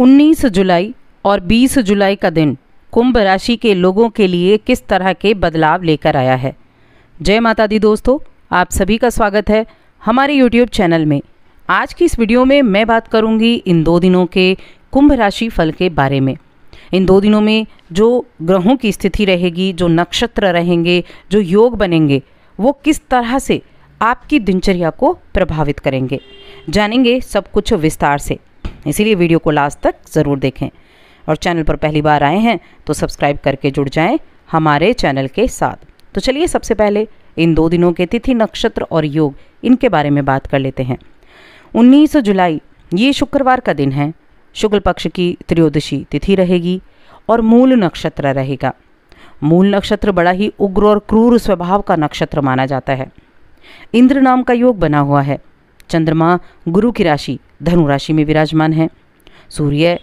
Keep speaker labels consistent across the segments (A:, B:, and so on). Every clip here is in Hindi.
A: 19 जुलाई और 20 जुलाई का दिन कुंभ राशि के लोगों के लिए किस तरह के बदलाव लेकर आया है जय माता दी दोस्तों आप सभी का स्वागत है हमारे यूट्यूब चैनल में आज की इस वीडियो में मैं बात करूंगी इन दो दिनों के कुंभ राशि फल के बारे में इन दो दिनों में जो ग्रहों की स्थिति रहेगी जो नक्षत्र रहेंगे जो योग बनेंगे वो किस तरह से आपकी दिनचर्या को प्रभावित करेंगे जानेंगे सब कुछ विस्तार से इसीलिए वीडियो को लास्ट तक ज़रूर देखें और चैनल पर पहली बार आए हैं तो सब्सक्राइब करके जुड़ जाएं हमारे चैनल के साथ तो चलिए सबसे पहले इन दो दिनों के तिथि नक्षत्र और योग इनके बारे में बात कर लेते हैं 19 जुलाई ये शुक्रवार का दिन है शुक्ल पक्ष की त्रयोदशी तिथि रहेगी और मूल नक्षत्र रहेगा मूल नक्षत्र बड़ा ही उग्र और क्रूर स्वभाव का नक्षत्र माना जाता है इंद्र नाम का योग बना हुआ है चंद्रमा गुरु की राशि धनु राशि में विराजमान है सूर्य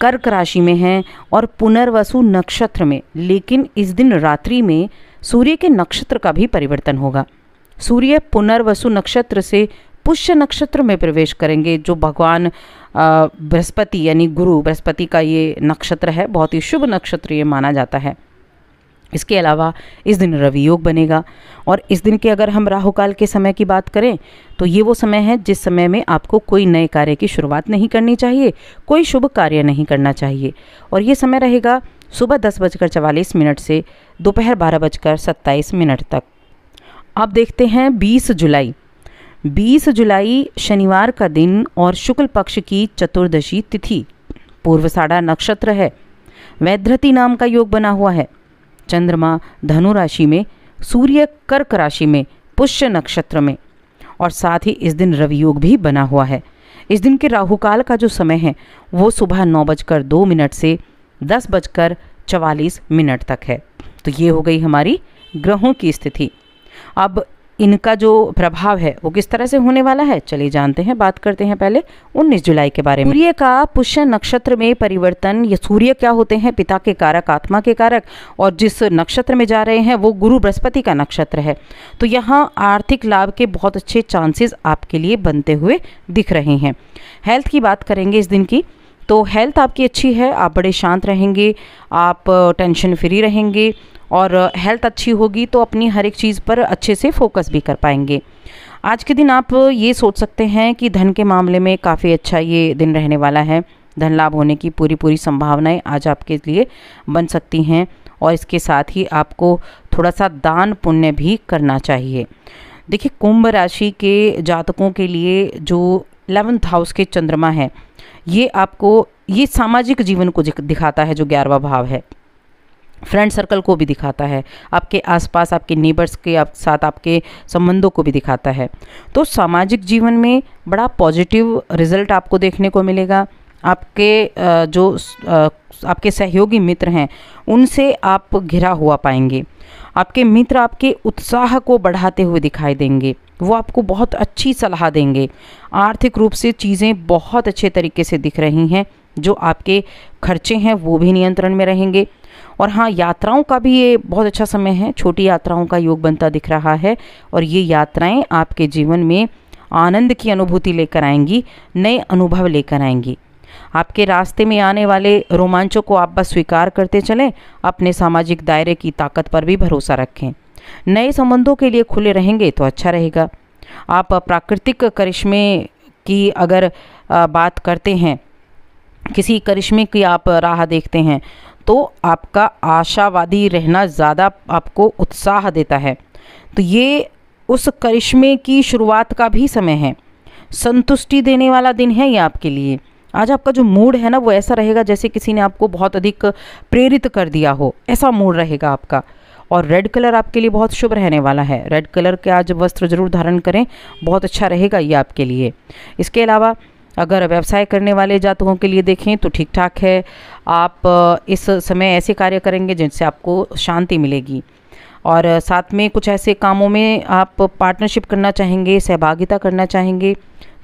A: कर्क राशि में है और पुनर्वसु नक्षत्र में लेकिन इस दिन रात्रि में सूर्य के नक्षत्र का भी परिवर्तन होगा सूर्य पुनर्वसु नक्षत्र से पुष्य नक्षत्र में प्रवेश करेंगे जो भगवान बृहस्पति यानी गुरु बृहस्पति का ये नक्षत्र है बहुत ही शुभ नक्षत्र ये माना जाता है इसके अलावा इस दिन रवि योग बनेगा और इस दिन के अगर हम राहु काल के समय की बात करें तो ये वो समय है जिस समय में आपको कोई नए कार्य की शुरुआत नहीं करनी चाहिए कोई शुभ कार्य नहीं करना चाहिए और ये समय रहेगा सुबह दस बजकर चवालीस मिनट से दोपहर बारह बजकर सत्ताईस मिनट तक आप देखते हैं बीस जुलाई 20 जुलाई शनिवार का दिन और शुक्ल पक्ष की चतुर्दशी तिथि पूर्व साढ़ा नक्षत्र है वैध्रति नाम का योग बना हुआ है चंद्रमा धनु राशि में सूर्य कर्क राशि में पुष्य नक्षत्र में और साथ ही इस दिन रवि योग भी बना हुआ है इस दिन के राहु काल का जो समय है वो सुबह नौ बजकर दो मिनट से दस बजकर चवालीस मिनट तक है तो ये हो गई हमारी ग्रहों की स्थिति अब इनका जो प्रभाव है वो किस तरह से होने वाला है चलिए जानते हैं बात करते हैं पहले 19 जुलाई के बारे में सूर्य का पुष्य नक्षत्र में परिवर्तन ये सूर्य क्या होते हैं पिता के कारक आत्मा के कारक और जिस नक्षत्र में जा रहे हैं वो गुरु बृहस्पति का नक्षत्र है तो यहाँ आर्थिक लाभ के बहुत अच्छे चांसेस आपके लिए बनते हुए दिख रहे हैं हेल्थ की बात करेंगे इस दिन की तो हेल्थ आपकी अच्छी है आप बड़े शांत रहेंगे आप टेंशन फ्री रहेंगे और हेल्थ अच्छी होगी तो अपनी हर एक चीज़ पर अच्छे से फोकस भी कर पाएंगे आज के दिन आप ये सोच सकते हैं कि धन के मामले में काफ़ी अच्छा ये दिन रहने वाला है धन लाभ होने की पूरी पूरी संभावनाएं आज आपके लिए बन सकती हैं और इसके साथ ही आपको थोड़ा सा दान पुण्य भी करना चाहिए देखिए कुंभ राशि के जातकों के लिए जो इलेवंथ हाउस के चंद्रमा है ये आपको ये सामाजिक जीवन को दिखाता है जो ग्यारहवा भाव है फ्रेंड सर्कल को भी दिखाता है आपके आसपास आपके नेबर्स के आप साथ आपके संबंधों को भी दिखाता है तो सामाजिक जीवन में बड़ा पॉजिटिव रिजल्ट आपको देखने को मिलेगा आपके जो आपके सहयोगी मित्र हैं उनसे आप घिरा हुआ पाएंगे आपके मित्र आपके उत्साह को बढ़ाते हुए दिखाई देंगे वो आपको बहुत अच्छी सलाह देंगे आर्थिक रूप से चीज़ें बहुत अच्छे तरीके से दिख रही हैं जो आपके खर्चे हैं वो भी नियंत्रण में रहेंगे और हाँ यात्राओं का भी ये बहुत अच्छा समय है छोटी यात्राओं का योग बनता दिख रहा है और ये यात्राएं आपके जीवन में आनंद की अनुभूति लेकर आएंगी नए अनुभव लेकर आएंगी आपके रास्ते में आने वाले रोमांचों को आप बस स्वीकार करते चलें अपने सामाजिक दायरे की ताकत पर भी भरोसा रखें नए संबंधों के लिए खुले रहेंगे तो अच्छा रहेगा आप प्राकृतिक करिश्मे की अगर बात करते हैं किसी करिश्मे की आप राह देखते हैं तो आपका आशावादी रहना ज़्यादा आपको उत्साह देता है तो ये उस करिश्मे की शुरुआत का भी समय है संतुष्टि देने वाला दिन है ये आपके लिए आज आपका जो मूड है ना वो ऐसा रहेगा जैसे किसी ने आपको बहुत अधिक प्रेरित कर दिया हो ऐसा मूड रहेगा आपका और रेड कलर आपके लिए बहुत शुभ रहने वाला है रेड कलर के आज वस्त्र जरूर धारण करें बहुत अच्छा रहेगा ये आपके लिए इसके अलावा अगर व्यवसाय करने वाले जातकों के लिए देखें तो ठीक ठाक है आप इस समय ऐसे कार्य करेंगे जिनसे आपको शांति मिलेगी और साथ में कुछ ऐसे कामों में आप पार्टनरशिप करना चाहेंगे सहभागिता करना चाहेंगे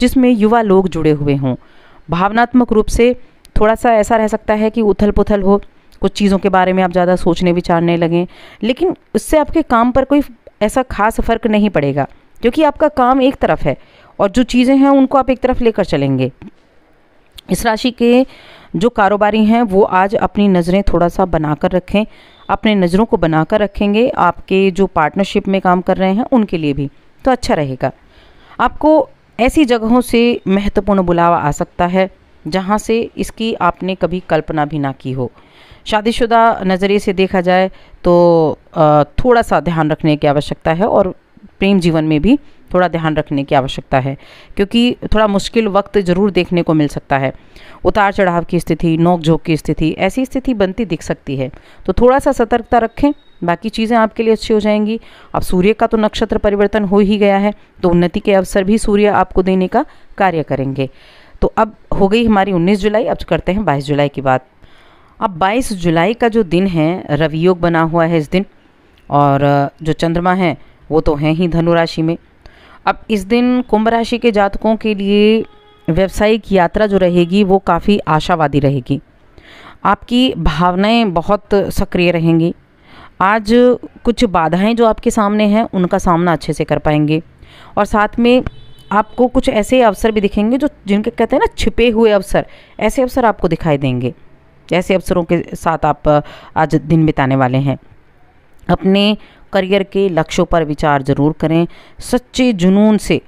A: जिसमें युवा लोग जुड़े हुए हों भावनात्मक रूप से थोड़ा सा ऐसा रह सकता है कि उथल पुथल हो कुछ चीज़ों के बारे में आप ज़्यादा सोचने विचारने लगें लेकिन उससे आपके काम पर कोई ऐसा खास फ़र्क नहीं पड़ेगा क्योंकि आपका काम एक तरफ है और जो चीज़ें हैं उनको आप एक तरफ लेकर चलेंगे इस राशि के जो कारोबारी हैं वो आज अपनी नज़रें थोड़ा सा बनाकर रखें अपने नज़रों को बनाकर रखेंगे आपके जो पार्टनरशिप में काम कर रहे हैं उनके लिए भी तो अच्छा रहेगा आपको ऐसी जगहों से महत्वपूर्ण बुलावा आ सकता है जहाँ से इसकी आपने कभी कल्पना भी ना की हो शादीशुदा नज़रिए से देखा जाए तो थोड़ा सा ध्यान रखने की आवश्यकता है और प्रेम जीवन में भी थोड़ा ध्यान रखने की आवश्यकता है क्योंकि थोड़ा मुश्किल वक्त ज़रूर देखने को मिल सकता है उतार चढ़ाव की स्थिति नोकझोंक की स्थिति ऐसी स्थिति बनती दिख सकती है तो थोड़ा सा सतर्कता रखें बाकी चीज़ें आपके लिए अच्छी हो जाएंगी अब सूर्य का तो नक्षत्र परिवर्तन हो ही गया है तो उन्नति के अवसर भी सूर्य आपको देने का कार्य करेंगे तो अब हो गई हमारी 19 जुलाई अब करते हैं 22 जुलाई की बात अब 22 जुलाई का जो दिन है रवि योग बना हुआ है इस दिन और जो चंद्रमा है वो तो हैं ही धनुराशि में अब इस दिन कुंभ राशि के जातकों के लिए व्यवसायिक यात्रा जो रहेगी वो काफ़ी आशावादी रहेगी आपकी भावनाएं बहुत सक्रिय रहेंगी आज कुछ बाधाएं जो आपके सामने हैं उनका सामना अच्छे से कर पाएंगे और साथ में आपको कुछ ऐसे अवसर भी दिखेंगे जो जिनके कहते हैं ना छिपे हुए अवसर ऐसे अवसर आपको दिखाई देंगे ऐसे अवसरों के साथ आप आज दिन बिताने वाले हैं अपने करियर के लक्ष्यों पर विचार ज़रूर करें सच्चे जुनून से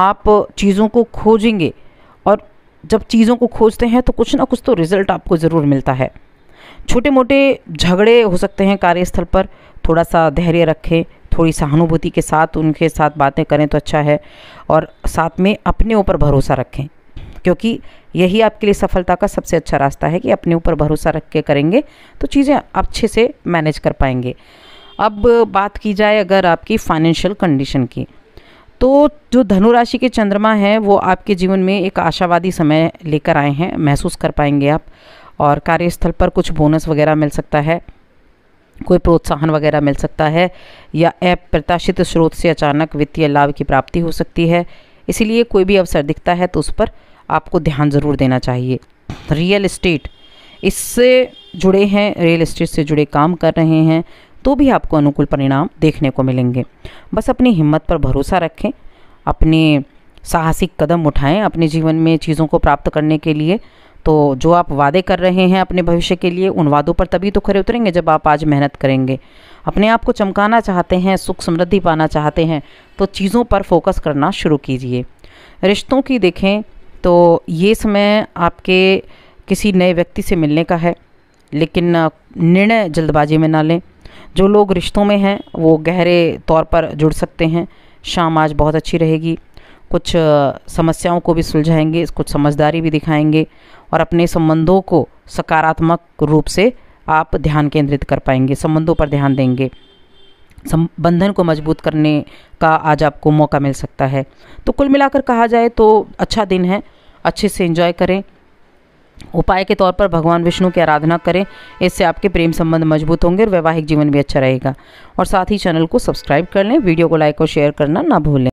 A: आप चीज़ों को खोजेंगे और जब चीज़ों को खोजते हैं तो कुछ ना कुछ तो रिज़ल्ट आपको ज़रूर मिलता है छोटे मोटे झगड़े हो सकते हैं कार्यस्थल पर थोड़ा सा धैर्य रखें थोड़ी सहानुभूति के साथ उनके साथ बातें करें तो अच्छा है और साथ में अपने ऊपर भरोसा रखें क्योंकि यही आपके लिए सफलता का सबसे अच्छा रास्ता है कि अपने ऊपर भरोसा रख के करेंगे तो चीज़ें अच्छे से मैनेज कर पाएंगे अब बात की जाए अगर आपकी फाइनेंशियल कंडीशन की तो जो धनु राशि के चंद्रमा हैं वो आपके जीवन में एक आशावादी समय लेकर आए हैं महसूस कर पाएंगे आप और कार्यस्थल पर कुछ बोनस वगैरह मिल सकता है कोई प्रोत्साहन वगैरह मिल सकता है या अप्रत्याशित स्रोत से अचानक वित्तीय लाभ की प्राप्ति हो सकती है इसीलिए कोई भी अवसर दिखता है तो उस पर आपको ध्यान ज़रूर देना चाहिए रियल इस्टेट इससे जुड़े हैं रियल इस्टेट से जुड़े काम कर रहे हैं तो भी आपको अनुकूल परिणाम देखने को मिलेंगे बस अपनी हिम्मत पर भरोसा रखें अपने साहसिक कदम उठाएं अपने जीवन में चीज़ों को प्राप्त करने के लिए तो जो आप वादे कर रहे हैं अपने भविष्य के लिए उन वादों पर तभी तो खरे उतरेंगे जब आप आज मेहनत करेंगे अपने आप को चमकाना चाहते हैं सुख समृद्धि पाना चाहते हैं तो चीज़ों पर फोकस करना शुरू कीजिए रिश्तों की देखें तो ये समय आपके किसी नए व्यक्ति से मिलने का है लेकिन निर्णय जल्दबाजी में ना लें जो लोग रिश्तों में हैं वो गहरे तौर पर जुड़ सकते हैं शाम आज बहुत अच्छी रहेगी कुछ समस्याओं को भी सुलझाएंगे कुछ समझदारी भी दिखाएंगे और अपने संबंधों को सकारात्मक रूप से आप ध्यान केंद्रित कर पाएंगे संबंधों पर ध्यान देंगे बंधन को मजबूत करने का आज आपको मौका मिल सकता है तो कुल मिलाकर कहा जाए तो अच्छा दिन है अच्छे से इंजॉय करें उपाय के तौर पर भगवान विष्णु की आराधना करें इससे आपके प्रेम संबंध मजबूत होंगे और वैवाहिक जीवन भी अच्छा रहेगा और साथ ही चैनल को सब्सक्राइब कर लें वीडियो को लाइक और शेयर करना ना भूलें